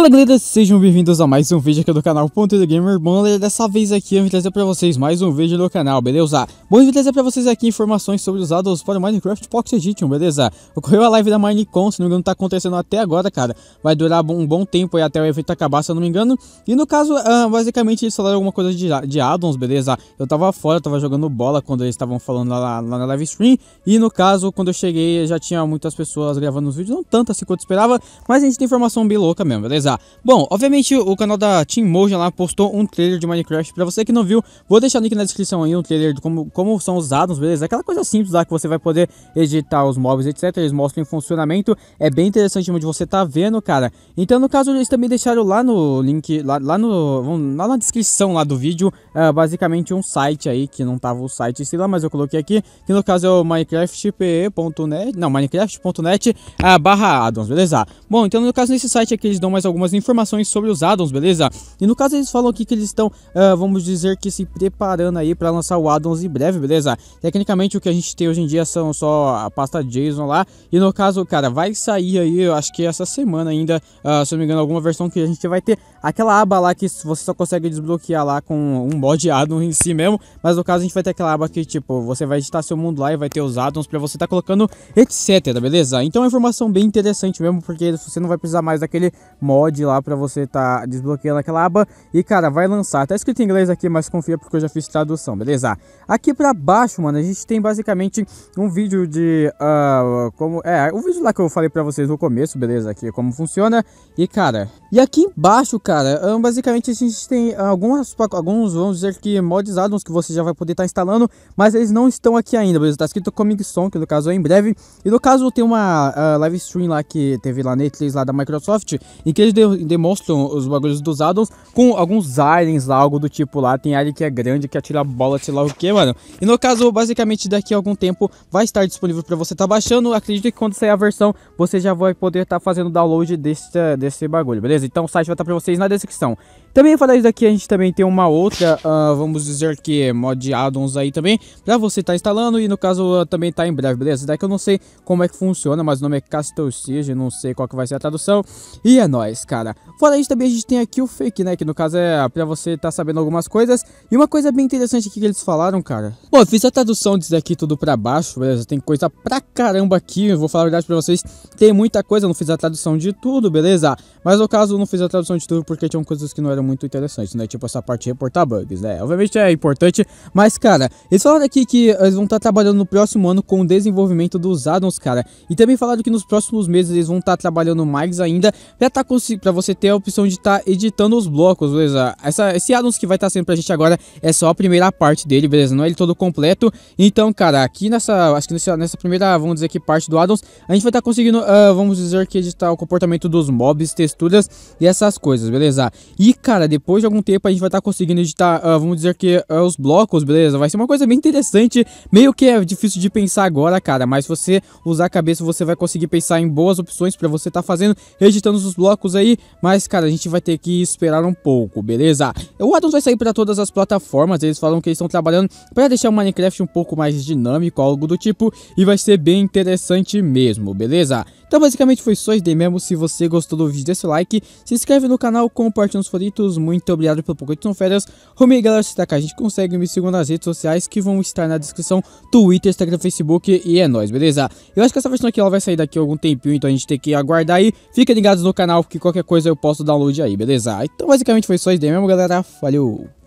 Fala galera, sejam bem-vindos a mais um vídeo aqui do canal Ponto do Gamer Bom galera, dessa vez aqui eu vim trazer pra vocês mais um vídeo do canal, beleza? Bom, eu vim trazer pra vocês aqui informações sobre os dados para o Minecraft Pocket Edition, beleza? Ocorreu a live da Minecon, se não me engano tá acontecendo até agora, cara Vai durar um bom tempo aí até o evento acabar, se eu não me engano E no caso, ah, basicamente eles falaram alguma coisa de, de addons, beleza? Eu tava fora, eu tava jogando bola quando eles estavam falando lá, lá, na live stream E no caso, quando eu cheguei já tinha muitas pessoas gravando os vídeos, não tanto assim quanto eu esperava Mas a gente tem informação bem louca mesmo, beleza? finalizar. Bom, obviamente o canal da Team Moja lá postou um trailer de Minecraft. Pra você que não viu, vou deixar o link na descrição aí, um trailer de como, como são usados, beleza? Aquela coisa simples lá que você vai poder editar os mobs, etc. Eles mostram em funcionamento. É bem interessante onde você tá vendo, cara. Então, no caso, eles também deixaram lá no link, lá, lá, no, lá na descrição lá do vídeo, é, basicamente um site aí, que não tava o site, sei lá, mas eu coloquei aqui, que no caso é o minecraft.pe.net, não, minecraft.net, ah, é, barra addons, beleza? Bom, então no caso nesse site aqui eles dão mais algumas informações sobre os addons, beleza? E no caso eles falam aqui que eles estão, uh, vamos dizer que se preparando aí para lançar o addons em breve, beleza? Tecnicamente o que a gente tem hoje em dia são só a pasta JSON lá, e no caso, cara, vai sair aí, eu acho que essa semana ainda, uh, se eu não me engano, alguma versão que a gente vai ter aquela aba lá que você só consegue desbloquear lá com um mod addon em si mesmo, mas no caso a gente vai ter aquela aba que, tipo, você vai editar seu mundo lá e vai ter os addons para você estar tá colocando etc, beleza? Então é uma informação bem interessante mesmo, porque você não vai precisar mais daquele mod mod lá para você tá desbloqueando aquela aba e, cara, vai lançar. Tá escrito em inglês aqui, mas confia porque eu já fiz tradução, beleza? Aqui para baixo, mano, a gente tem basicamente um vídeo de uh, como é, o um vídeo lá que eu falei para vocês no começo, beleza? Aqui como funciona. E, cara, e aqui embaixo, cara, ah, basicamente a gente tem algumas alguns, vamos dizer que mods addons que você já vai poder estar tá instalando, mas eles não estão aqui ainda, beleza? Tá escrito Coming Song, que no caso é em breve. E no caso tem uma uh, live stream lá que teve lá na E3 lá da Microsoft, em que eles eles de demonstram os bagulhos dos addons com alguns aliens lá, algo do tipo lá. Tem alien que é grande, que atira bola, sei lá o que, mano. E no caso, basicamente, daqui a algum tempo vai estar disponível para você estar tá baixando. Acredito que quando sair a versão, você já vai poder estar tá fazendo download desse, desse bagulho, beleza? Então o site vai estar tá para vocês na descrição. Também falar isso daqui, a gente também tem uma outra, uh, vamos dizer que é mod addons aí também, para você estar tá instalando e no caso uh, também tá em breve, beleza? Daí que eu não sei como é que funciona, mas o nome é Castle Siege, não sei qual que vai ser a tradução. E é nóis! mais, cara. Fora isso, também a gente tem aqui o fake, né? Que no caso é pra você tá sabendo algumas coisas. E uma coisa bem interessante aqui que eles falaram, cara. Bom, eu fiz a tradução disso aqui tudo pra baixo, beleza? Tem coisa pra caramba aqui, eu vou falar a verdade pra vocês. Tem muita coisa, eu não fiz a tradução de tudo, beleza? Mas no caso, eu não fiz a tradução de tudo porque tinham coisas que não eram muito interessantes, né? Tipo essa parte de reportar bugs, né? Obviamente é importante, mas, cara, eles falaram aqui que eles vão estar tá trabalhando no próximo ano com o desenvolvimento dos addons, cara. E também falaram que nos próximos meses eles vão estar tá trabalhando mais ainda pra estar tá conseguindo para você ter a opção de estar tá editando os blocos, beleza? Essa, esse addons que vai estar tá sendo pra gente agora é só a primeira parte dele, beleza? Não é ele todo completo. Então, cara, aqui nessa, acho que nessa, nessa primeira, vamos dizer que parte do addons, a gente vai estar tá conseguindo, uh, vamos dizer que editar o comportamento dos mobs, texturas e essas coisas, beleza? E, cara, depois de algum tempo a gente vai estar tá conseguindo editar, uh, vamos dizer que uh, os blocos, beleza? Vai ser uma coisa bem interessante, meio que é difícil de pensar agora, cara, mas se você usar a cabeça, você vai conseguir pensar em boas opções para você estar tá fazendo, editando os blocos aí, aí, mas cara, a gente vai ter que esperar um pouco, beleza? O Addons vai sair para todas as plataformas, eles falam que eles estão trabalhando para deixar o Minecraft um pouco mais dinâmico, algo do tipo, e vai ser bem interessante mesmo, beleza? Então basicamente foi só isso daí mesmo, se você gostou do vídeo, deixa o like, se inscreve no canal, compartilha os favoritos, muito obrigado pelo pouco de são férias, Romei galera, se tá cá, a gente consegue, me seguir nas redes sociais que vão estar na descrição, Twitter, Instagram, Facebook e é nóis, beleza? Eu acho que essa versão aqui ela vai sair daqui a algum tempinho, então a gente tem que aguardar aí, fica ligados no canal que qualquer coisa eu posso download aí, beleza? Então basicamente foi só isso mesmo, galera. Valeu!